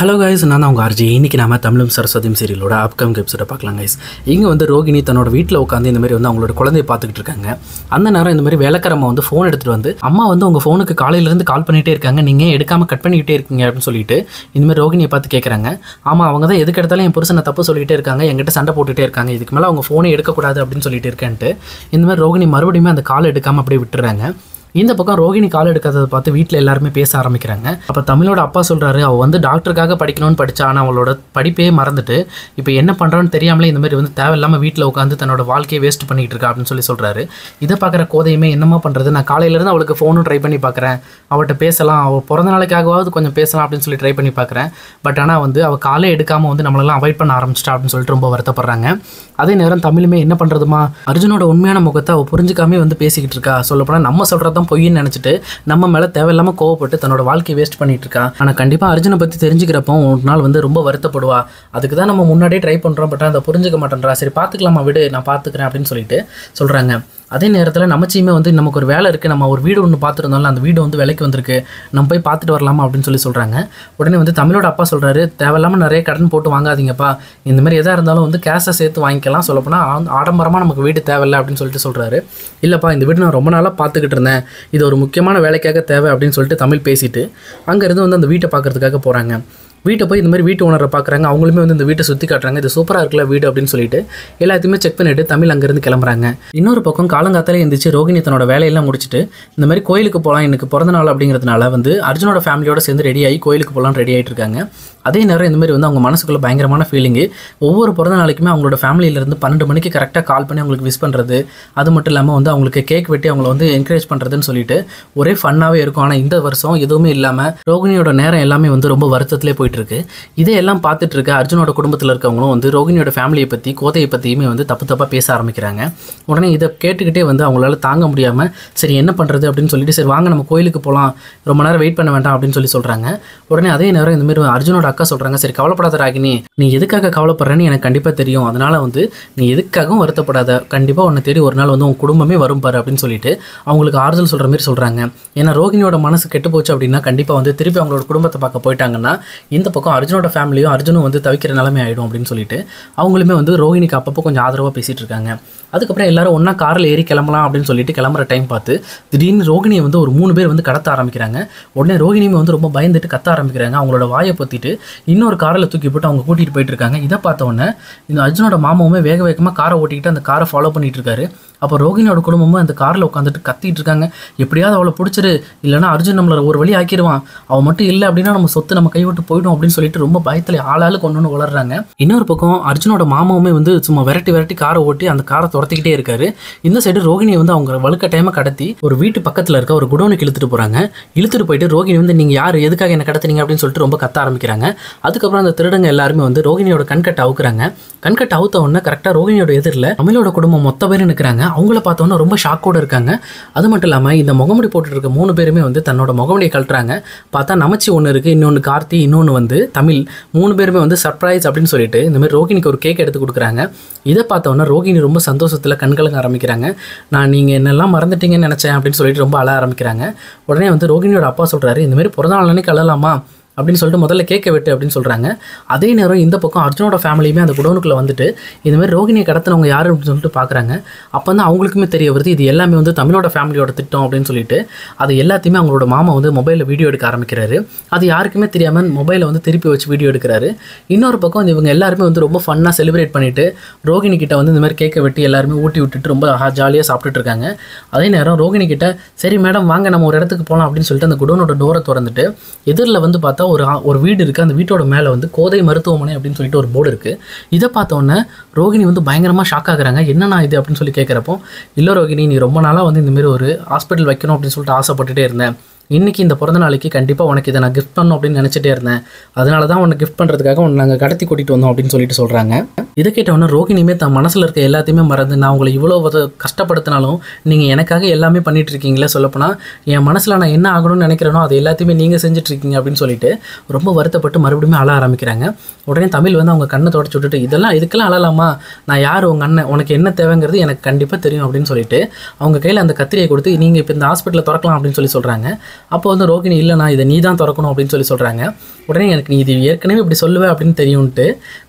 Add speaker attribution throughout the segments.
Speaker 1: hello guys நான் தான் உங்கள் ஆர்ஜி இன்றைக்கி நம்ம தமிழும் சரஸ்வதியும் சீரியலோட அப்கமிங் எபிசோட பார்க்கலாம் கைஸ் இங்கே வந்து ரோகிணி தன்னோட வீட்டில் உட்காந்து இந்த மாதிரி வந்து அவங்களோட குழந்தைய பார்த்துக்கிட்டு இருக்காங்க அந்த நேரம் இந்த மாதிரி வேலைக்காரம்மா வந்து ஃபோன் எடுத்துகிட்டு வந்து அம்மா வந்து உங்கள் ஃபோனுக்கு காலையிலேருந்து கால் பண்ணிகிட்டே இருக்காங்க நீங்கள் எடுக்காமல் கட் பண்ணிக்கிட்டே இருக்கீங்க அப்படின்னு சொல்லிட்டு இந்த மாதிரி ரோகிணியை பார்த்து கேட்குறாங்க ஆமாம் அவங்க தான் எதுக்கு எடுத்தாலும் என் புருஷனை தப்பு சொல்லிகிட்டே இருக்காங்க என்கிட்ட சண்டை போட்டுகிட்டே இருக்காங்க இதுக்கு மேலே அவங்க ஃபோனை எடுக்கக்கூடாது அப்படின்னு சொல்லிட்டு இருக்கேன்ட்டு இந்த மாதிரி ரோகிணி மறுபடியும் அந்த கால் எடுக்காமல் அப்படியே விட்டுறாங்க இந்த பக்கம் ரோஹிணி கால் எடுக்கிறத பார்த்து வீட்டில் எல்லாருமே பேச ஆரம்பிக்கிறாங்க அப்போ தமிழோட அப்பா சொல்கிறாரு அவள் வந்து டாக்டருக்காக படிக்கணும்னு படித்தா ஆனால் அவளோட படிப்பே மறந்துட்டு இப்போ என்ன பண்ணுறான்னு தெரியாமலே இந்த மாதிரி வந்து தேவையில்லாமல் வீட்டில் உட்காந்து தன்னோட வாழ்க்கையை வேஸ்ட் பண்ணிகிட்டு இருக்கா அப்படின்னு சொல்லி சொல்கிறாரு இதை பார்க்குற கோதையுமே என்னமா பண்ணுறது நான் காலையிலேருந்து அவளுக்கு ஃபோனும் ட்ரை பண்ணி பார்க்குறேன் அவள்கிட்ட பேசலாம் அவள் பிறந்த நாளைக்காகவாவது கொஞ்சம் பேசலாம் அப்படின்னு சொல்லி ட்ரை பண்ணி பார்க்குறேன் பட் ஆனால் வந்து அவள் காலே எடுக்காமல் வந்து நம்மளெல்லாம் அவாய்ட் பண்ண ஆரம்பிச்சிட்டா அப்படின்னு சொல்லிட்டு ரொம்ப வருத்தப்படுறாங்க அதே நேரம் தமிழுமே என்ன பண்ணுறதுமா அர்ஜுனோட உண்மையான முகத்தை அவள் புரிஞ்சுக்காமே வந்து பேசிக்கிட்டு இருக்கா சொல்லப்போனால் நம்ம சொல்கிறத பக்கம் பொய்ன்னு நினச்சிட்டு நம்ம மேலே தேவையில்லாமல் கோவப்பட்டு தன்னோட வாழ்க்கையை வேஸ்ட் பண்ணிட்டு இருக்கா ஆனால் கண்டிப்பாக அர்ஜுனை பற்றி தெரிஞ்சுக்கிறப்போ ஒரு நாள் வந்து ரொம்ப வருத்தப்படுவா அதுக்கு தான் நம்ம முன்னாடியே ட்ரை பண்ணுறோம் பட் அதை புரிஞ்சுக்க மாட்டேன்றா சரி பார்த்துக்கலாமா விடு நான் பார்த்துக்கிறேன் அப்படின்னு சொல்லிட்டு சொல்கிறாங்க அதே நேரத்தில் நமச்சியுமே வந்து நமக்கு ஒரு வேலை இருக்குது நம்ம ஒரு வீடு ஒன்று பார்த்துருந்தோம்ல அந்த வீடு வந்து விலைக்கு வந்திருக்கு நம்ம போய் பார்த்துட்டு வரலாமா அப்படின்னு சொல்லி சொல்கிறாங்க உடனே வந்து தமிழோட அப்பா சொல்கிறாரு தேவையில்லாமல் நிறைய கடன் போட்டு வாங்காதீங்கப்பா இந்தமாதிரி எதாக இருந்தாலும் வந்து கேஷை சேர்த்து வாங்கிக்கலாம் சொல்லப்போனால் ஆடம்பரமாக நமக்கு வீடு தேவையில்லை அப்படின்னு சொல்லிட்டு சொல்கிறாரு இல்லைப்பா இந்த வீடு நான் ரொம்ப நாளாக பார்த்துக்கிட்டு இருந்தேன் இது ஒரு முக்கியமான வேலைக்காக தேவை அப்படின்னு சொல்லிட்டு தமிழ் பேசிட்டு அங்கேருந்து வந்து அந்த வீட்டை பார்க்குறதுக்காக போகிறாங்க வீட்டை போய் இந்த மாதிரி வீட்டு ஓனரை பார்க்குறாங்க அவங்களுமே வந்து இந்த வீட்டை சுற்றி காட்டுறாங்க இது சூப்பராக இருக்கல வீடு அப்படின்னு சொல்லிட்டு எல்லாத்தையுமே செக் பண்ணிட்டு தமிழ் அங்கேருந்து கிளம்புறாங்க இன்னொரு பக்கம் காலங்காத்தாலே எழுந்திரிச்சு ரோகிணி தன்னோட வேலையெல்லாம் முடிச்சுட்டு இந்த மாதிரி கோயிலுக்கு போகலாம் எனக்கு பிறந்த நாள் அப்படிங்கிறதுனால வந்து அர்ஜுனோட ஃபேமிலியோட சேர்ந்து ரெடி ஆகி கோயிலுக்கு போகலாம் ரெடி ஆகிட்டு இருக்காங்க அதே நேரம் இந்த மாதிரி வந்து அவங்க மனசுக்குள்ள பயங்கரமான ஃபீலிங்கு ஒவ்வொரு பிறந்த நாளைக்குமே அவங்களோட ஃபேமிலியிலேருந்து பன்னெண்டு மணிக்கு கரெக்டாக கால் பண்ணி அவங்களுக்கு விஷ் பண்ணுறது அது மட்டும் இல்லாமல் வந்து அவங்களுக்கு கேக் வெட்டி அவங்கள வந்து என்கரேஜ் பண்ணுறதுன்னு சொல்லிட்டு ஒரே ஃபன்னாகவே இருக்கும் ஆனால் இந்த வருஷம் எதுவுமே இல்லாமல் ரோகிணியோட நேரம் எல்லாமே வந்து ரொம்ப வருத்தத்திலே போயிட்டு போயிட்டுருக்கு இதையெல்லாம் இருக்க அர்ஜுனோட குடும்பத்தில் இருக்கவங்களும் வந்து ரோகிணியோட ஃபேமிலியை பற்றி கோதையை பற்றியுமே வந்து தப்பு தப்பாக பேச ஆரம்பிக்கிறாங்க உடனே இதை கேட்டுக்கிட்டே வந்து அவங்களால தாங்க முடியாமல் சரி என்ன பண்ணுறது அப்படின்னு சொல்லிட்டு சரி வாங்க நம்ம கோயிலுக்கு போகலாம் ரொம்ப நேரம் வெயிட் பண்ண வேண்டாம் அப்படின்னு சொல்லி சொல்கிறாங்க உடனே அதே நேரம் இந்தமாரி அர்ஜுனோட அக்கா சொல்கிறாங்க சரி கவலைப்படாத ராகினி நீ எதுக்காக கவலைப்படுறேன்னு எனக்கு கண்டிப்பாக தெரியும் அதனால் வந்து நீ எதுக்காகவும் வருத்தப்படாத கண்டிப்பாக உன்னை தேடி ஒரு நாள் வந்து உன் குடும்பமே வரும் பாரு அப்படின்னு சொல்லிட்டு அவங்களுக்கு ஆறுதல் சொல்கிற மாதிரி சொல்கிறாங்க ஏன்னா ரோகிணியோட மனசு கெட்டு போச்சு அப்படின்னா கண்டிப்பாக வந்து திருப்பி அவங்களோட குடும்பத்தை பார்க்க போயிட்டாங்கன்னா இந்த பக்கம் அர்ஜுனோட ஃபேமிலியும் அர்ஜுனும் வந்து தவிக்கிற நிலைமை ஆகிடும் அப்படின்னு சொல்லிட்டு அவங்களுமே வந்து ரோஹினிக்கு அப்பப்போ கொஞ்சம் ஆதரவாக பேசிகிட்டு இருக்காங்க அதுக்கப்புறம் எல்லாரும் ஒன்றா காரில் ஏறி கிளம்பலாம் அப்படின்னு சொல்லிட்டு கிளம்புற டைம் பார்த்து திடீர்னு ரோகிணியை வந்து ஒரு மூணு பேர் வந்து கடத்த ஆரம்பிக்கிறாங்க உடனே ரோகிணியும் வந்து ரொம்ப பயந்துட்டு கத்த ஆரம்பிக்கிறாங்க அவங்களோட வாயை பற்றிட்டு இன்னொரு காரில் தூக்கி போட்டு அவங்க கூட்டிகிட்டு போயிட்டு இருக்காங்க இதை பார்த்த உடனே இந்த அர்ஜுனோட மாமாவுமே வேக வேகமாக காரை ஓட்டிக்கிட்டு அந்த காரை ஃபாலோ பண்ணிட்டு இருக்காரு அப்போ ரோகிணியோட குடும்பமும் அந்த காரில் உட்காந்துட்டு கத்திட்டு இருக்காங்க எப்படியாவது அவளை பிடிச்சிரு இல்லைனா அர்ஜுன் நம்மளை ஒரு வழி ஆக்கிடுவான் அவன் மட்டும் இல்லை அப்படின்னா நம்ம சொத்து நம்ம கைவிட்டு போயிடும் அப்படின்னு சொல்லிட்டு ரொம்ப பயத்தில் ஆளாளு கொண்டு வந்து வளர்றாங்க இன்னொரு பக்கம் அர்ஜுனோட மாமாவுமே வந்து சும்மா விரட்டி விரட்டி காரை ஓட்டி அந்த காரை துரத்திக்கிட்டே இருக்காரு இந்த சைடு ரோகிணி வந்து அவங்க வலுக்கட்டாயமாக கடத்தி ஒரு வீட்டு பக்கத்தில் இருக்க ஒரு குடோனுக்கு இழுத்துட்டு போகிறாங்க இழுத்துட்டு போயிட்டு ரோகிணி வந்து நீங்கள் யார் எதுக்காக என்ன கடத்தினீங்க அப்படின்னு சொல்லிட்டு ரொம்ப கத்த ஆரம்பிக்கிறாங்க அதுக்கப்புறம் அந்த திருடங்க எல்லாருமே வந்து ரோகிணியோட கண்கட்டை அவுக்குறாங்க கண்கட்டை அவுத்த உடனே கரெக்டாக ரோகிணியோட எதிரில் தமிழோட குடும்பம் மொத்த பேர் நிற்கிறாங்க அவங்கள பார்த்தோன்னா ரொம்ப ஷாக்கோடு இருக்காங்க அது மட்டும் இல்லாமல் இந்த முகமுடி போட்டுருக்க இருக்க மூணு பேருமே வந்து தன்னோட முகமுடியை கழட்டுறாங்க பார்த்தா நமச்சி ஒன்று இருக்குது இன்னொன்று கார்த்தி இன்னொன்று வந்து தமிழ் மூணு பேருமே வந்து சர்ப்ரைஸ் அப்படின்னு சொல்லிட்டு இந்த மாதிரி ரோகிணிக்கு ஒரு கேக் எடுத்து கொடுக்குறாங்க இதை பார்த்தோன்னா ரோகிணி ரொம்ப சந்தோஷம் சந்தோஷத்தில் கண்கலங்க ஆரம்பிக்கிறாங்க நான் நீங்கள் என்னெல்லாம் மறந்துட்டீங்கன்னு நினச்சேன் அப்படின்னு சொல்லிட்டு ரொம்ப அழ ஆரம்பிக்கிறாங்க உடனே வந்து ரோகிணியோட அப்பா சொல்கிறாரு இந்தமாரி பிறந்த நாள் அன்னைக்கு அழலாமா அப்படின்னு சொல்லிட்டு முதல்ல கேட்க வெட்டு அப்படின்னு சொல்கிறாங்க அதே நேரம் இந்த பக்கம் அர்ஜுனோட ஃபேமிலியுமே அந்த குடோனுக்குள்ளே வந்துட்டு இதுமாதிரி ரோகிணியை கடத்தினவங்க யார் அப்படின்னு சொல்லிட்டு பார்க்குறாங்க அப்போ தான் அவங்களுக்குமே தெரிய வருது இது எல்லாமே வந்து தமிழோட ஃபேமிலியோட திட்டம் அப்படின்னு சொல்லிட்டு அது எல்லாத்தையுமே அவங்களோட மாமா வந்து மொபைலில் வீடியோ எடுக்க ஆரம்பிக்கிறாரு அது யாருக்குமே தெரியாமல் மொபைலை வந்து திருப்பி வச்சு வீடியோ எடுக்கிறாரு இன்னொரு பக்கம் இவங்க எல்லாருமே வந்து ரொம்ப ஃபன்னாக செலிப்ரேட் பண்ணிவிட்டு ரோகிணி கிட்ட வந்து இந்தமாதிரி கேட்க வெட்டி எல்லாருமே ஊட்டி விட்டுட்டு ரொம்ப ஜாலியாக சாப்பிட்டுட்டு இருக்காங்க அதே நேரம் ரோகிணி கிட்ட சரி மேடம் வாங்க நம்ம ஒரு இடத்துக்கு போகலாம் அப்படின்னு சொல்லிட்டு அந்த குடோனோட டோரை திறந்துட்டு எதிரில் வந்து பார்த்தா ஒரு ஒரு வீடு இருக்குது அந்த வீட்டோட மேலே வந்து கோதை மருத்துவமனை அப்படின்னு சொல்லிட்டு ஒரு போர்டு இருக்குது இதை பார்த்தோன்னே ரோகிணி வந்து பயங்கரமாக ஷாக் ஆகுறாங்க என்னண்ணா இது அப்படின்னு சொல்லி கேட்குறப்போ இல்லை ரோகிணி நீ ரொம்ப நாளாக வந்து இந்தமாரி ஒரு ஹாஸ்பிட்டல் வைக்கணும் அப்படின்னு சொல்லிட்டு ஆசைப்பட்டுட்டே இருந்தேன் இன்றைக்கி இந்த பிறந்த நாளைக்கு கண்டிப்பாக உனக்கு இதை நான் கிஃப்ட் பண்ணும் அப்படின்னு நினச்சிட்டே இருந்தேன் அதனால தான் உனக்கு கிஃப்ட் பண்ணுறதுக்காக உன்னை நாங்கள் கடத்தி கூட்டிகிட்டு வந்தோம் அப்படின்னு சொல்லிட்டு சொல்கிறாங்க இதை கேட்டவொன்னே ரோகிணியுமே தன் மனசில் இருக்க எல்லாத்தையுமே மறந்து நான் உங்களை இவ்வளோ கஷ்டப்படுத்தினாலும் நீங்கள் எனக்காக எல்லாமே பண்ணிகிட்டு இருக்கீங்களே சொல்லப்போனால் என் மனசில் நான் என்ன ஆகணும்னு நினைக்கிறேனோ அது எல்லாத்தையுமே நீங்கள் செஞ்சுட்ருக்கீங்க அப்படின்னு சொல்லிட்டு ரொம்ப வருத்தப்பட்டு மறுபடியும் அழ ஆரம்பிக்கிறாங்க உடனே தமிழ் வந்து அவங்க கண்ணை தொடச்சு விட்டுட்டு இதெல்லாம் இதுக்கெல்லாம் அழலாமா நான் யார் உங்கள் அண்ணன் உனக்கு என்ன தேவைங்கிறது எனக்கு கண்டிப்பாக தெரியும் அப்படின்னு சொல்லிட்டு அவங்க கையில் அந்த கத்திரியை கொடுத்து நீங்கள் இப்போ இந்த ஹாஸ்பிட்டலில் திறக்கலாம் அப்படின்னு சொல்லி சொல்கிறாங்க அப்போ வந்து ரோகிணி இல்லைண்ணா இதை நீ தான் திறக்கணும் அப்படின்னு சொல்லி சொல்கிறாங்க உடனே எனக்கு நீ இது ஏற்கனவே இப்படி சொல்லுவேன் அப்படின்னு தெரியும்ட்டு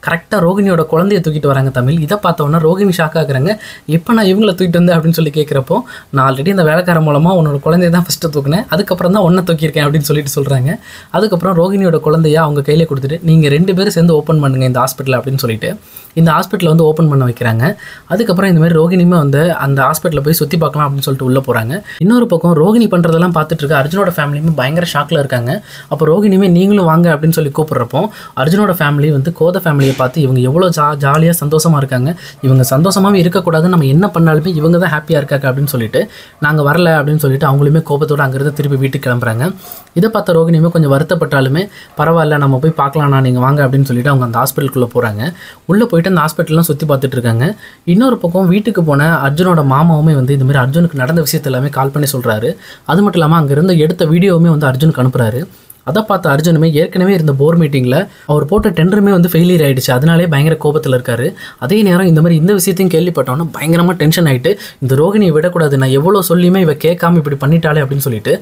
Speaker 1: கரெக்டாக ரோகிணியோட குழந்தைய தூக்கிட்டு வராங்க தமிழ் இதை பார்த்தோன்னா ரோகிணி ஷாக் ஆகுறாங்க இப்போ நான் இவங்களை தூக்கிட்டு வந்தேன் அப்படின்னு சொல்லி கேட்குறப்போ நான் ஆல்ரெடி அந்த வேலைக்காரன் மூலமாக உன்னோட குழந்தைய தான் ஃபஸ்ட்டு தூக்கினேன் அதுக்கப்புறம் தான் ஒன்றை தூக்கியிருக்கேன் அப்படின்னு சொல்லிட்டு சொல்கிறாங்க அதுக்கப்புறம் ரோகிணியோட குழந்தையாக அவங்க கையில் கொடுத்துட்டு நீங்கள் ரெண்டு பேரும் சேர்ந்து ஓப்பன் பண்ணுங்கள் இந்த ஹாஸ்பிட்டல் அப்படின்னு சொல்லிட்டு இந்த ஹாஸ்பிட்டலில் வந்து ஓப்பன் பண்ண வைக்கிறாங்க அதுக்கப்புறம் இந்த மாதிரி ரோகிணியுமே வந்து அந்த ஹாஸ்பிட்டலில் போய் சுற்றி பார்க்கலாம் அப்படின்னு சொல்லிட்டு உள்ளே போகிறாங்க இன்னொரு பக்கம் ரோகிணி பண்ணுறதெல்லாம் பார்த்துட்டு இருக்க அர்ஜுனோட ஃபேமிலியுமே பயங்கர ஷாக்கில் இருக்காங்க அப்போ ரோகிணியுமே நீங்களும் வாங்க அப்படின்னு சொல்லி கூப்பிட்றப்போ அர்ஜுனோட ஃபேமிலி வந்து கோத ஃபேமிலியை பார்த்து இவங்க எவ்வளோ ஜா ஜாலியாக சந்தோஷமாக இருக்காங்க இவங்க சந்தோஷமாகவே இருக்கக்கூடாதுன்னு நம்ம என்ன பண்ணாலுமே இவங்க தான் ஹாப்பியாக இருக்காங்க அப்படின்னு சொல்லிட்டு நாங்கள் வரல அப்படின்னு சொல்லிட்டு அவங்களுமே கோபத்தோடு அங்கேருந்து திருப்பி வீட்டுக்கு கிளம்புறாங்க இதை பார்த்த ரோகிணியுமே கொஞ்சம் வருத்தப்பட்டாலுமே பரவாயில்ல நம்ம போய் பார்க்கலாம்ண்ணா நீங்கள் வாங்க அப்படின்னு சொல்லிட்டு அவங்க அந்த ஹாஸ்பிட்டலுக்குள்ளே போகிறாங்க உள்ளே போயிட்டு அந்த ஹாஸ்பிட்டல்லாம் சுற்றி பார்த்துட்டு இருக்காங்க இன்னொரு பக்கம் வீட்டுக்கு போன அர்ஜுனோட மாமாவுமே வந்து இந்த மாதிரி அர்ஜுனுக்கு நடந்த விஷயத்த எல்லாமே கால் பண்ணி சொல்கிறாரு அது மட்டும் இல்லாமல் அங்கேருந்து எடுத்த வீடியோவுமே வந்து அர்ஜுனுக்கு அனுப்புகிறாரு அதை பார்த்த அர்ஜுனுமே ஏற்கனவே இருந்த போர் மீட்டிங்கில் அவர் போட்ட டெண்டருமே வந்து ஃபெயிலியர் ஆகிடுச்சு அதனாலே பயங்கர கோபத்தில் இருக்காரு அதே நேரம் இந்த மாதிரி இந்த விஷயத்தையும் கேள்விப்பட்டோன்னா பயங்கரமாக டென்ஷன் ஆகிட்டு இந்த ரோகிணியை விடக்கூடாது நான் எவ்வளோ சொல்லியுமே இவ கேட்காம இப்படி பண்ணிட்டாலே அப்படின்னு சொல்லிட்டு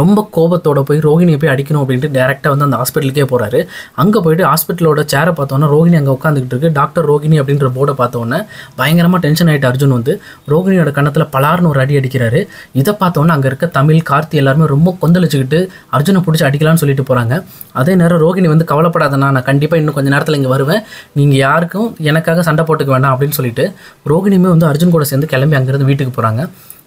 Speaker 1: ரொம்ப கோபத்தோட போய் ரோகிணியை போய் அடிக்கணும் அப்படின்ட்டு டேரெக்டாக வந்து அந்த ஹாஸ்பிட்டலுக்கே போகிறாரு அங்கே போயிட்டு ஹாஸ்பிட்டலோட சேரை பார்த்தோன்னா ரோகிணி அங்கே உட்காந்துக்கிட்டு இருக்கு டாக்டர் ரோகிணி அப்படின்ற போர்டை பார்த்தோன்னே பயங்கரமாக டென்ஷன் ஆகிட்டு அர்ஜுன் வந்து ரோகிணியோட கணத்தில் பலார்னு ஒரு அடி அடிக்கிறாரு இதை பார்த்தோன்னே அங்கே இருக்க தமிழ் கார்த்தி எல்லாருமே ரொம்ப கொந்தளிச்சுக்கிட்டு அர்ஜுனை பிடிச்சி அடிக்கலாம்னு சொல்லிட்டு சொல்லிட்டு போகிறாங்க அதே நேரம் ரோகிணி வந்து கவலைப்படாதண்ணா நான் கண்டிப்பாக இன்னும் கொஞ்சம் நேரத்தில் இங்கே வருவேன் நீங்கள் யாருக்கும் எனக்காக சண்டை போட்டுக்க வேண்டாம் அப்படின்னு சொல்லிட்டு ரோகிணியுமே வந்து அர்ஜுன் கூட சேர்ந்து கிளம்பி அங்கேருந்து வீட்டுக்கு போகிறாங்க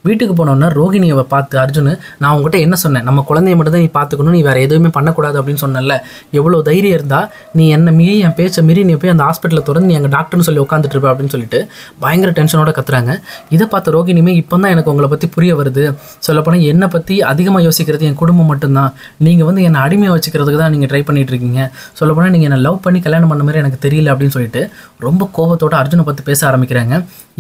Speaker 1: வீட்டுக்கு போனோன்னா ரோகிணியை பார்த்து அர்ஜுன் நான் உங்கள்கிட்ட என்ன சொன்னேன் நம்ம குழந்தைய மட்டும் தான் நீ பார்த்துக்கணும் நீ வேறு எதுவுமே பண்ணக்கூடாது அப்படின்னு சொன்னல எவ்வளோ தைரியம் இருந்தால் நீ என்னை மீறி என் பேச்ச மீறி நீ போய் அந்த ஹாஸ்பிட்டலில் திறந்து நீ எங்கள் டாக்டர்னு சொல்லி உட்காந்துட்டு இருப்ப அப்படின்னு சொல்லிட்டு பயங்கர டென்ஷனோட கத்துறாங்க இதை பார்த்த ரோகிணியுமே இப்போ தான் எனக்கு உங்களை பற்றி புரிய வருது சொல்லப்போனால் என்னை பற்றி அதிகமாக யோசிக்கிறது என் குடும்பம் மட்டும்தான் நீங்கள் வந்து என்னை அடிமையாக வச்சுக்கிறதுக்கு தான் நீங்கள் ட்ரை பண்ணிகிட்டு இருக்கீங்க சொல்லப்போனால் நீங்கள் என்னை லவ் பண்ணி கல்யாணம் பண்ண மாதிரி எனக்கு தெரியல அப்படின்னு சொல்லிட்டு ரொம்ப கோபத்தோட அர்ஜுனை பார்த்து பேச ஆரம்பிக்கிறாங்க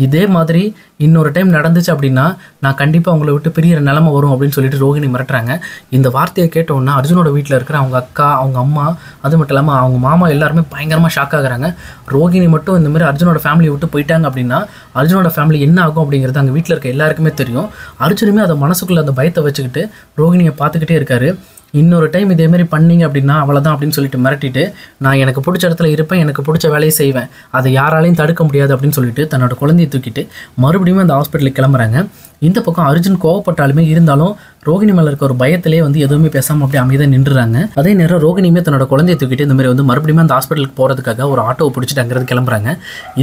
Speaker 1: இதே மாதிரி இன்னொரு டைம் நடந்துச்சு அப்படின்னா நான் கண்டிப்பாக உங்களை விட்டு பெரிய நிலமை வரும் அப்படின்னு சொல்லிட்டு ரோஹிணி மிரட்டுறாங்க இந்த வார்த்தையை கேட்டோன்னா அர்ஜுனோட வீட்டில் இருக்கிற அவங்க அக்கா அவங்க அம்மா அது மட்டும் இல்லாமல் அவங்க மாமா எல்லாருமே பயங்கரமாக ஷாக் ஆகுறாங்க ரோஹிணி மட்டும் இந்த மாதிரி அர்ஜுனோட ஃபேமிலியை விட்டு போயிட்டாங்க அப்படின்னா அர்ஜுனோட ஃபேமிலி என்ன ஆகும் அப்படிங்கிறது அங்கே வீட்டில் இருக்க எல்லாருக்குமே தெரியும் அர்ஜுனுமே அதை மனசுக்குள்ளே அந்த பயத்தை வச்சுக்கிட்டு ரோஹிணியை பார்த்துக்கிட்டே இருக்காரு இன்னொரு டைம் இதேமாரி பண்ணிங்க அப்படின்னா அவ்வளோதான் அப்படின்னு சொல்லிட்டு மிரட்டிட்டு நான் எனக்கு பிடிச்ச இடத்துல இருப்பேன் எனக்கு பிடிச்ச வேலையை செய்வேன் அதை யாராலையும் தடுக்க முடியாது அப்படின்னு சொல்லிட்டு தன்னோட குழந்தையை தூக்கிட்டு மறுபடியும் அந்த ஹாஸ்பிட்டலுக்கு கிளம்புறாங்க இந்த பக்கம் அர்ஜுன் கோவப்பட்டாலுமே இருந்தாலும் ரோகிணி மேலே இருக்க ஒரு பயத்திலே வந்து எதுவுமே பேசாமல் அப்படி அமைதியாக நின்றுறாங்க அதே நேரம் ரோகிணியுமே தன்னோட குழந்தைய தூக்கிட்டு இந்த மாதிரி வந்து மறுபடியும் அந்த ஹாஸ்பிட்டலுக்கு போகிறதுக்காக ஒரு ஆட்டோவை பிடிச்சிட்டு அங்கேருந்து கிளம்புறாங்க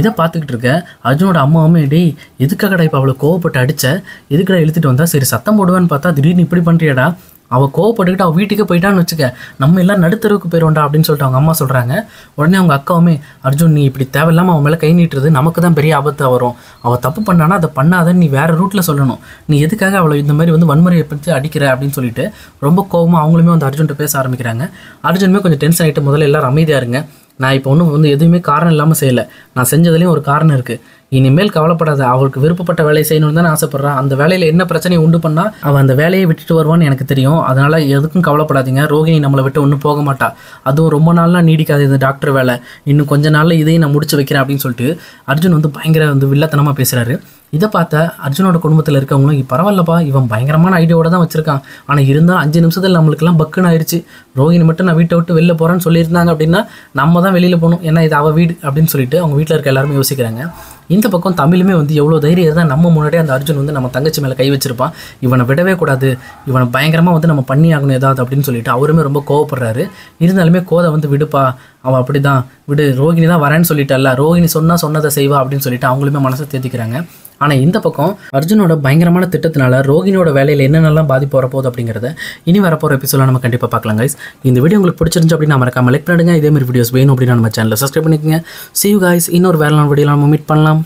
Speaker 1: இதை பார்த்துக்கிட்டு இருக்க அர்ஜுனோட அம்மாவுமே டே எதுக்காகடா இப்போ அவ்வளோ கோவப்பட்டு அடித்த எதுக்கடா இழுத்துட்டு வந்தால் சரி சத்தம் போடுவேன்னு பார்த்தா திடீர்னு இப்படி பண்ணுறியடா அவள் கோவப்பட்டுக்கிட்டு அவள் வீட்டுக்கே போயிட்டான்னு வச்சுக்க நம்ம எல்லாம் நடுத்தருவுக்கு போயிடுவோண்டா அப்படின்னு சொல்லிட்டு அவங்க அம்மா சொல்கிறாங்க உடனே அவங்க அக்காவுமே அர்ஜுன் நீ இப்படி தேவையில்லாமல் அவன் மேலே கை நீட்டுறது நமக்கு தான் பெரிய ஆபத்தாக வரும் அவள் தப்பு பண்ணானா அதை பண்ணாத நீ வேறு ரூட்டில் சொல்லணும் நீ எதுக்காக அவளை இந்த மாதிரி வந்து வன்முறையை பற்றி அடிக்கிற அப்படின்னு சொல்லிட்டு ரொம்ப கோபமாக அவங்களுமே வந்து அர்ஜுன்கிட்ட பேச ஆரம்பிக்கிறாங்க அர்ஜுனுமே கொஞ்சம் டென்ஷன் ஆகிட்டு முதல்ல எல்லாரும் அமைதியாக இருங்க நான் இப்போ ஒன்றும் வந்து எதுவுமே காரணம் இல்லாமல் செய்யலை நான் செஞ்சதுலேயும் ஒரு காரணம் இருக்குது இனிமேல் கவலைப்படாத அவளுக்கு விருப்பப்பட்ட வேலையை செய்யணும்னு தான் ஆசைப்படுறான் அந்த வேலையில் என்ன பிரச்சனையை உண்டு பண்ணால் அவன் அந்த வேலையை விட்டுட்டு வருவான்னு எனக்கு தெரியும் அதனால் எதுக்கும் கவலைப்படாதீங்க ரோகிணி நம்மளை விட்டு ஒன்றும் போக மாட்டா அதுவும் ரொம்ப நாள்லாம் நீடிக்காது இது டாக்டர் வேலை இன்னும் கொஞ்ச நாளில் இதையும் நான் முடிச்சு வைக்கிறேன் அப்படின்னு சொல்லிட்டு அர்ஜுன் வந்து பயங்கர வந்து வில்லத்தனமாக பேசுகிறாரு இதை பார்த்த அர்ஜுனோட குடும்பத்தில் இருக்கவங்களும் பரவாயில்லப்பா இவன் பயங்கரமான ஐடியாவோட தான் வச்சிருக்கான் ஆனால் இருந்தால் அஞ்சு நிமிஷத்தில் நம்மளுக்குலாம் பக்குன்னு ஆயிடுச்சு ரோஹிணி மட்டும் நான் வீட்டை விட்டு வெளில போகிறேன்னு சொல்லியிருந்தாங்க அப்படின்னா நம்ம தான் வெளியில் போகணும் ஏன்னா இது அவள் வீடு அப்படின்னு சொல்லிட்டு அவங்க வீட்டில் இருக்க எல்லாருமே யோசிக்கிறாங்க இந்த பக்கம் தமிழுமே வந்து எவ்வளோ தைரியம் இருந்தால் நம்ம முன்னாடியே அந்த அர்ஜுன் வந்து நம்ம தங்கச்சி மேலே கை வச்சிருப்பான் இவனை விடவே கூடாது இவனை பயங்கரமாக வந்து நம்ம பண்ணி ஆகணும் ஏதாவது அப்படின்னு சொல்லிட்டு அவருமே ரொம்ப கோவப்படுறாரு இருந்தாலுமே கோதை வந்து விடுப்பா அவள் அப்படி தான் விடு ரோகிணி தான் வரேன்னு அல்ல ரோகிணி சொன்னால் சொன்னதை செய்வா அப்படின்னு சொல்லிட்டு அவங்களுமே மனசை தேர்த்திக்கிறாங்க ஆனால் இந்த பக்கம் அர்ஜுனோட பயங்கரமான திட்டத்தினால ரோகினோட வேலையில் என்னென்னலாம் பாதிப்பு வரப்போகுது அப்படிங்கிறத இனி வரப்போகிற எபிசோட நம்ம கண்டிப்பாக பார்க்கலாம் கைஸ் இந்த வீடியோ உங்களுக்கு பிடிச்சிருந்து அப்படின்னா மறக்காம லைக் பண்ணிடுங்க இதேமாதிரி வீடியோஸ் வேணும் அப்படின்னு நம்ம சேனலில் சப்ஸ்கிரைப் பண்ணிக்கோங்க சி யூ கைஸ் இன்னொரு வேலை வீடியோ நம்ம மீட் பண்ணலாம்